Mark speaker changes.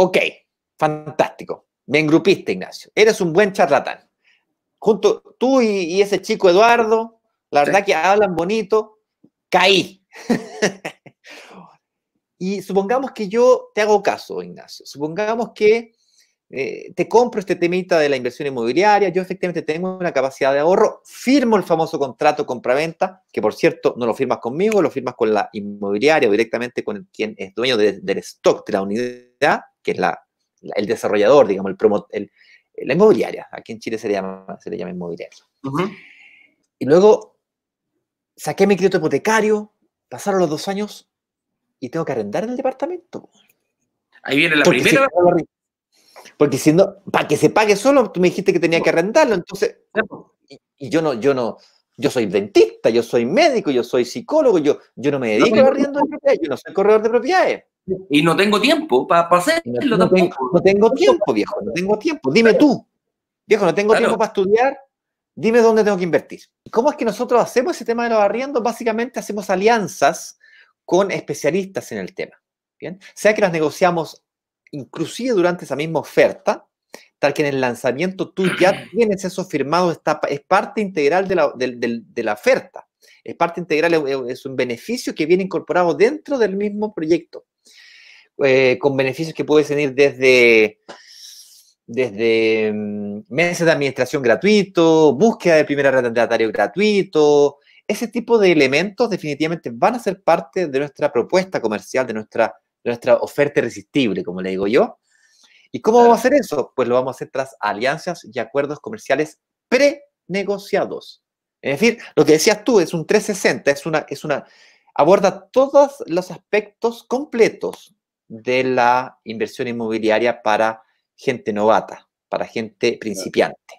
Speaker 1: Ok, fantástico. Me engrupiste, Ignacio. Eres un buen charlatán. Junto tú y, ese chico Eduardo, la verdad que hablan bonito, caí. y supongamos que yo te hago caso, Ignacio. Supongamos que eh, te compro este temita de la inversión inmobiliaria, yo efectivamente tengo una capacidad de ahorro, firmo el famoso contrato compraventa, que por cierto no lo firmas conmigo, lo firmas con la inmobiliaria o directamente con quien es dueño del stock de la unidad, que es el desarrollador, digamos, el, la inmobiliaria. Aquí en Chile se le llama, se le inmobiliaria. Y luego saqué mi crédito hipotecario, pasaron los dos años y tengo que arrendar en el departamento. Ahí viene la primera. porque si no, para que se pague solo, tú me dijiste que tenía que arrendarlo, entonces. Y, yo no, yo no, yo soy dentista, yo soy médico, yo soy psicólogo, yo, yo no me dedico pues, a arriendo de propiedades, yo no soy corredor de propiedades y no tengo tiempo para hacerlo no, no, tengo, tiempo, viejo, no tengo tiempo. Dime tú, viejo, no tengo tiempo para estudiar, dime dónde tengo que invertir. ¿Cómo es que nosotros hacemos ese tema de los arriendos? Básicamente hacemos alianzas con especialistas en el tema. ¿bien? Sea que las negociamos inclusive durante esa misma oferta, tal que en el lanzamiento tú ya tienes eso firmado, está, es parte integral de la, oferta, es parte integral, es un beneficio que viene incorporado dentro del mismo proyecto. Eh, con beneficios que puedes venir desde, desde mm, meses de administración gratuito, búsqueda de primer arrendatario gratuito. Ese tipo de elementos definitivamente van a ser parte de nuestra propuesta comercial, de nuestra, nuestra oferta irresistible, como le digo yo. ¿Y cómo vamos a hacer eso? Pues lo vamos a hacer tras alianzas y acuerdos comerciales prenegociados. Es decir, lo que decías tú es un 360, es una, es una, aborda todos los aspectos completos de la inversión inmobiliaria para gente novata, para gente principiante.